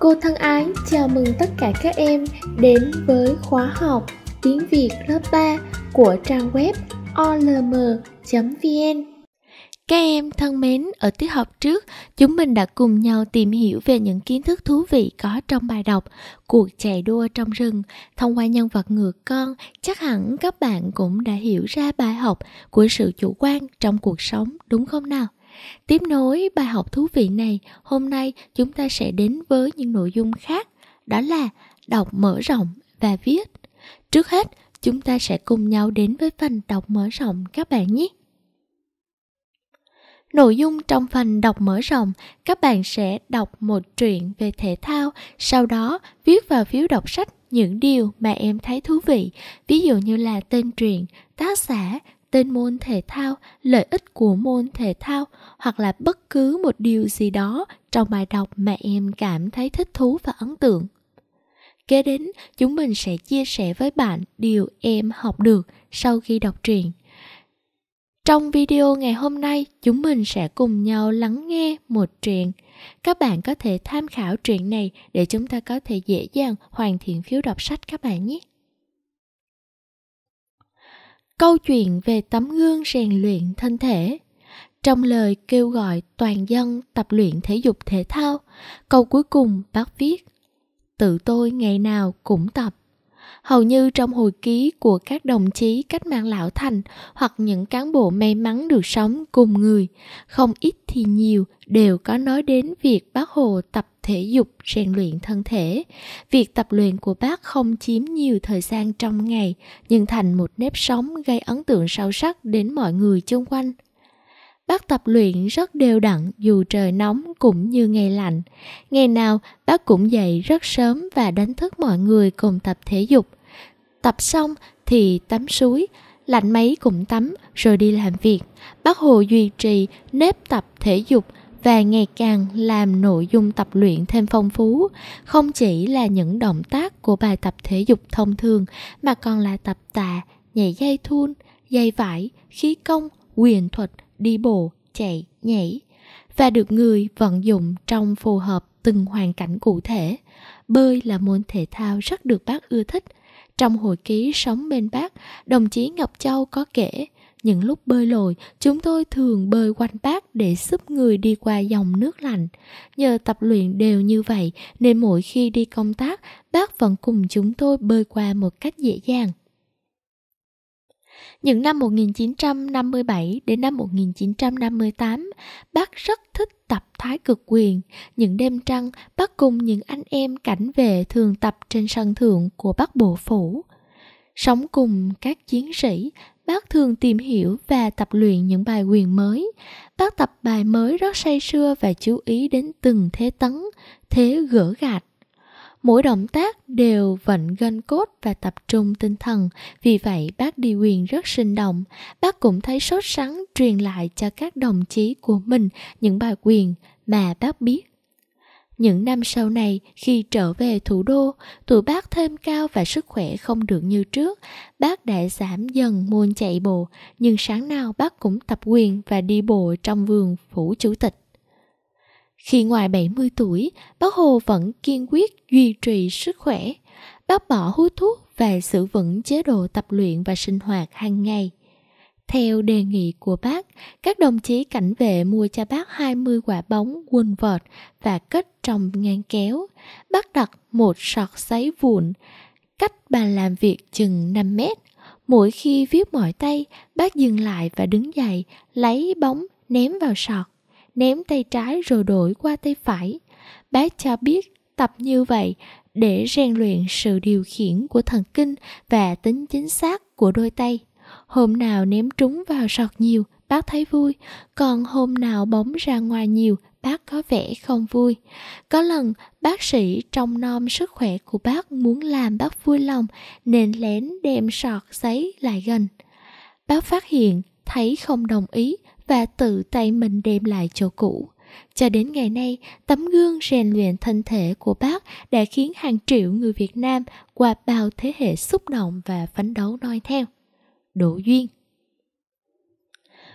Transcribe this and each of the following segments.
Cô thân ái chào mừng tất cả các em đến với khóa học tiếng Việt lớp 3 của trang web olm.vn. Các em thân mến, ở tiết học trước, chúng mình đã cùng nhau tìm hiểu về những kiến thức thú vị có trong bài đọc Cuộc chạy đua trong rừng. Thông qua nhân vật ngược con, chắc hẳn các bạn cũng đã hiểu ra bài học của sự chủ quan trong cuộc sống, đúng không nào? Tiếp nối bài học thú vị này, hôm nay chúng ta sẽ đến với những nội dung khác, đó là đọc mở rộng và viết. Trước hết, chúng ta sẽ cùng nhau đến với phần đọc mở rộng các bạn nhé. Nội dung trong phần đọc mở rộng, các bạn sẽ đọc một truyện về thể thao, sau đó viết vào phiếu đọc sách những điều mà em thấy thú vị, ví dụ như là tên truyện, tác giả, tên môn thể thao, lợi ích của môn thể thao hoặc là bất cứ một điều gì đó trong bài đọc mà em cảm thấy thích thú và ấn tượng. Kế đến, chúng mình sẽ chia sẻ với bạn điều em học được sau khi đọc truyện. Trong video ngày hôm nay, chúng mình sẽ cùng nhau lắng nghe một truyện. Các bạn có thể tham khảo truyện này để chúng ta có thể dễ dàng hoàn thiện phiếu đọc sách các bạn nhé câu chuyện về tấm gương rèn luyện thân thể trong lời kêu gọi toàn dân tập luyện thể dục thể thao câu cuối cùng bác viết tự tôi ngày nào cũng tập hầu như trong hồi ký của các đồng chí cách mạng lão thành hoặc những cán bộ may mắn được sống cùng người không ít thì nhiều đều có nói đến việc bác hồ tập thể dục rèn luyện thân thể việc tập luyện của bác không chiếm nhiều thời gian trong ngày nhưng thành một nếp sống gây ấn tượng sâu sắc đến mọi người chung quanh bác tập luyện rất đều đặn dù trời nóng cũng như ngày lạnh ngày nào bác cũng dậy rất sớm và đánh thức mọi người cùng tập thể dục tập xong thì tắm suối lạnh mấy cũng tắm rồi đi làm việc bác hồ duy trì nếp tập thể dục và ngày càng làm nội dung tập luyện thêm phong phú không chỉ là những động tác của bài tập thể dục thông thường mà còn là tập tạ nhảy dây thun dây vải khí công quyền thuật đi bộ chạy nhảy và được người vận dụng trong phù hợp từng hoàn cảnh cụ thể bơi là môn thể thao rất được bác ưa thích trong hồi ký sống bên bác đồng chí ngọc châu có kể những lúc bơi lội, chúng tôi thường bơi quanh bác để giúp người đi qua dòng nước lạnh. Nhờ tập luyện đều như vậy nên mỗi khi đi công tác, bác vẫn cùng chúng tôi bơi qua một cách dễ dàng. Những năm 1957 đến năm 1958, bác rất thích tập thái cực quyền. Những đêm trăng, bác cùng những anh em cảnh vệ thường tập trên sân thượng của bác bộ phủ. Sống cùng các chiến sĩ, bác thường tìm hiểu và tập luyện những bài quyền mới bác tập bài mới rất say sưa và chú ý đến từng thế tấn thế gỡ gạt mỗi động tác đều vận gân cốt và tập trung tinh thần vì vậy bác đi quyền rất sinh động bác cũng thấy sốt sắng truyền lại cho các đồng chí của mình những bài quyền mà bác biết những năm sau này, khi trở về thủ đô, tuổi bác thêm cao và sức khỏe không được như trước. Bác đã giảm dần môn chạy bộ, nhưng sáng nào bác cũng tập quyền và đi bộ trong vườn phủ chủ tịch. Khi ngoài 70 tuổi, bác Hồ vẫn kiên quyết duy trì sức khỏe. Bác bỏ hút thuốc và giữ vững chế độ tập luyện và sinh hoạt hàng ngày. Theo đề nghị của bác, các đồng chí cảnh vệ mua cho bác 20 quả bóng quân vợt và kết trong ngang kéo. Bác đặt một sọt giấy vụn, cách bàn làm việc chừng 5 mét. Mỗi khi viết mỏi tay, bác dừng lại và đứng dậy, lấy bóng ném vào sọt, ném tay trái rồi đổi qua tay phải. Bác cho biết tập như vậy để rèn luyện sự điều khiển của thần kinh và tính chính xác của đôi tay Hôm nào ném trúng vào sọt nhiều, bác thấy vui, còn hôm nào bóng ra ngoài nhiều, bác có vẻ không vui. Có lần bác sĩ trông nom sức khỏe của bác muốn làm bác vui lòng nên lén đem sọt giấy lại gần. Bác phát hiện thấy không đồng ý và tự tay mình đem lại chỗ cũ. Cho đến ngày nay, tấm gương rèn luyện thân thể của bác đã khiến hàng triệu người Việt Nam qua bao thế hệ xúc động và phấn đấu noi theo. Đỗ Duyên.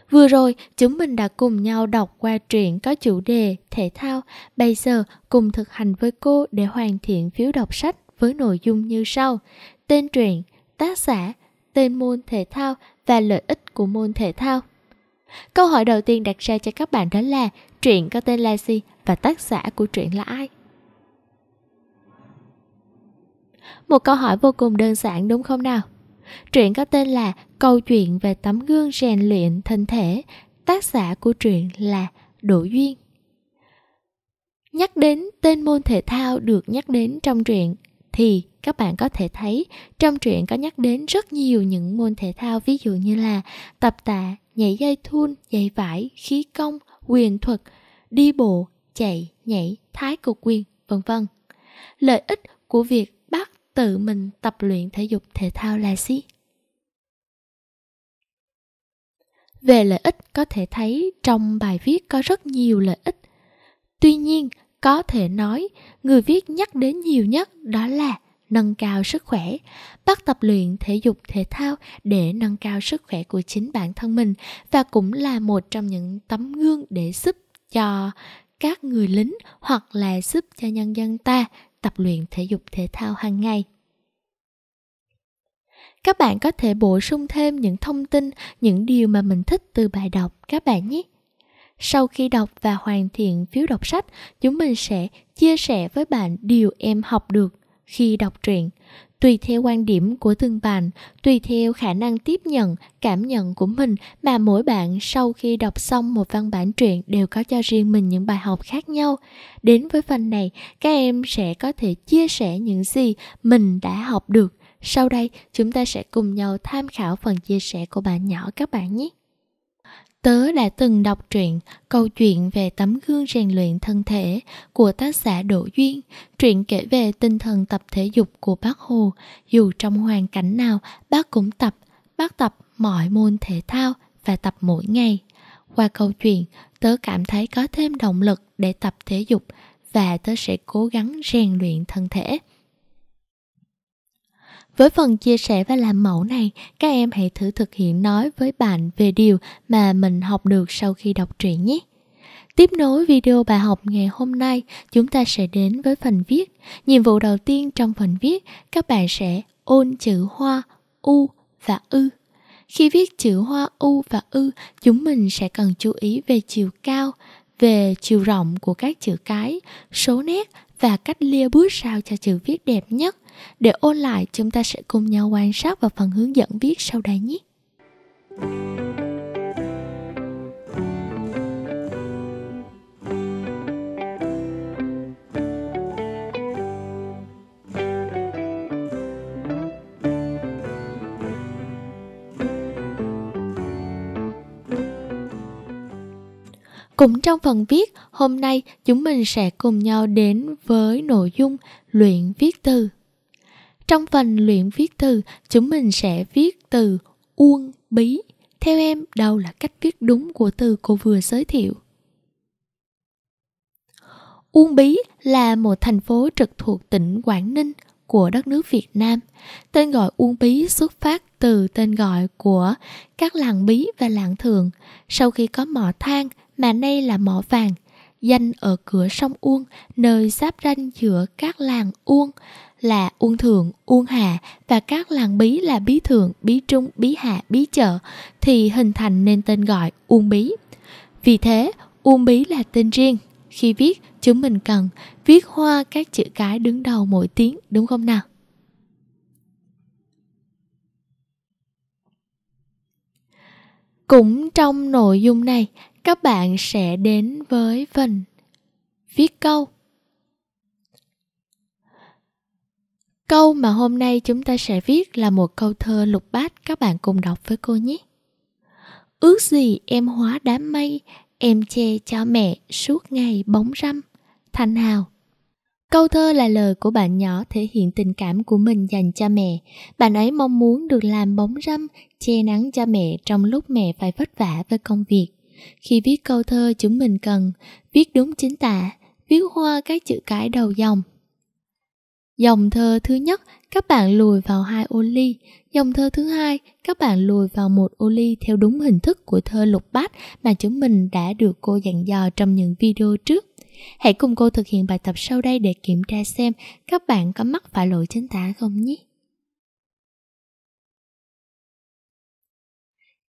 Vừa rồi, chúng mình đã cùng nhau đọc qua truyện có chủ đề thể thao, bây giờ cùng thực hành với cô để hoàn thiện phiếu đọc sách với nội dung như sau. Tên truyện, tác giả, tên môn thể thao và lợi ích của môn thể thao. Câu hỏi đầu tiên đặt ra cho các bạn đó là truyện có tên là gì và tác giả của truyện là ai? Một câu hỏi vô cùng đơn giản đúng không nào? Truyện có tên là Câu chuyện về tấm gương rèn luyện thân thể, tác giả của truyện là Đỗ Duyên. Nhắc đến tên môn thể thao được nhắc đến trong truyện thì các bạn có thể thấy trong truyện có nhắc đến rất nhiều những môn thể thao ví dụ như là tập tạ, nhảy dây thun, nhảy vải, khí công, quyền thuật, đi bộ, chạy, nhảy, thái cực quyền, vân vân. Lợi ích của việc tự mình tập luyện thể dục thể thao là gì? Về lợi ích có thể thấy trong bài viết có rất nhiều lợi ích. Tuy nhiên, có thể nói người viết nhắc đến nhiều nhất đó là nâng cao sức khỏe, bắt tập luyện thể dục thể thao để nâng cao sức khỏe của chính bản thân mình và cũng là một trong những tấm gương để giúp cho các người lính hoặc là giúp cho nhân dân ta tập luyện thể dục thể thao hàng ngày các bạn có thể bổ sung thêm những thông tin những điều mà mình thích từ bài đọc các bạn nhé sau khi đọc và hoàn thiện phiếu đọc sách chúng mình sẽ chia sẻ với bạn điều em học được khi đọc truyện tùy theo quan điểm của từng bạn tùy theo khả năng tiếp nhận cảm nhận của mình mà mỗi bạn sau khi đọc xong một văn bản truyện đều có cho riêng mình những bài học khác nhau đến với phần này các em sẽ có thể chia sẻ những gì mình đã học được sau đây chúng ta sẽ cùng nhau tham khảo phần chia sẻ của bạn nhỏ các bạn nhé Tớ đã từng đọc truyện Câu chuyện về tấm gương rèn luyện thân thể của tác giả Đỗ Duyên, truyện kể về tinh thần tập thể dục của bác Hồ, dù trong hoàn cảnh nào bác cũng tập, bác tập mọi môn thể thao và tập mỗi ngày. Qua câu chuyện, tớ cảm thấy có thêm động lực để tập thể dục và tớ sẽ cố gắng rèn luyện thân thể. Với phần chia sẻ và làm mẫu này, các em hãy thử thực hiện nói với bạn về điều mà mình học được sau khi đọc truyện nhé. Tiếp nối video bài học ngày hôm nay, chúng ta sẽ đến với phần viết. Nhiệm vụ đầu tiên trong phần viết, các bạn sẽ ôn chữ hoa, u và ư. Khi viết chữ hoa u và ư, chúng mình sẽ cần chú ý về chiều cao, về chiều rộng của các chữ cái, số nét và cách lia bút sao cho chữ viết đẹp nhất. Để ôn lại, chúng ta sẽ cùng nhau quan sát vào phần hướng dẫn viết sau đây nhé. Cũng trong phần viết, hôm nay chúng mình sẽ cùng nhau đến với nội dung luyện viết từ. Trong phần luyện viết từ, chúng mình sẽ viết từ uông bí. Theo em, đâu là cách viết đúng của từ cô vừa giới thiệu? Uông Bí là một thành phố trực thuộc tỉnh Quảng Ninh của đất nước Việt Nam. Tên gọi Uông Bí xuất phát từ tên gọi của các làng Bí và làng Thường. Sau khi có mỏ than mà nay là mỏ vàng, danh ở cửa sông Uông nơi giáp ranh giữa các làng Uông là Uông Thượng, Uông Hạ và các làng bí là Bí Thượng, Bí Trung, Bí Hạ, Bí Chợ thì hình thành nên tên gọi Uông Bí. Vì thế, Uông Bí là tên riêng. Khi viết, chúng mình cần viết hoa các chữ cái đứng đầu mỗi tiếng, đúng không nào? Cũng trong nội dung này, các bạn sẽ đến với phần viết câu Câu mà hôm nay chúng ta sẽ viết là một câu thơ lục bát các bạn cùng đọc với cô nhé. Ước gì em hóa đám mây, em che cho mẹ suốt ngày bóng râm. Thanh Hào Câu thơ là lời của bạn nhỏ thể hiện tình cảm của mình dành cho mẹ. Bạn ấy mong muốn được làm bóng râm, che nắng cho mẹ trong lúc mẹ phải vất vả với công việc. Khi viết câu thơ chúng mình cần viết đúng chính tả, viết hoa các chữ cái đầu dòng, Dòng thơ thứ nhất, các bạn lùi vào hai ô ly. Dòng thơ thứ hai, các bạn lùi vào một ô ly theo đúng hình thức của thơ lục bát mà chúng mình đã được cô dặn dò trong những video trước. Hãy cùng cô thực hiện bài tập sau đây để kiểm tra xem các bạn có mắc phải lỗi chính tả không nhé.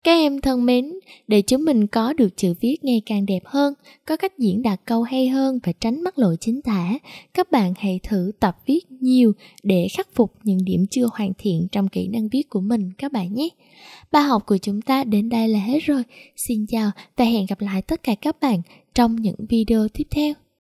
Các em thân mến, để chúng mình có được chữ viết ngày càng đẹp hơn, có cách diễn đạt câu hay hơn và tránh mắc lỗi chính tả, các bạn hãy thử tập viết nhiều để khắc phục những điểm chưa hoàn thiện trong kỹ năng viết của mình các bạn nhé. Bài học của chúng ta đến đây là hết rồi. Xin chào và hẹn gặp lại tất cả các bạn trong những video tiếp theo.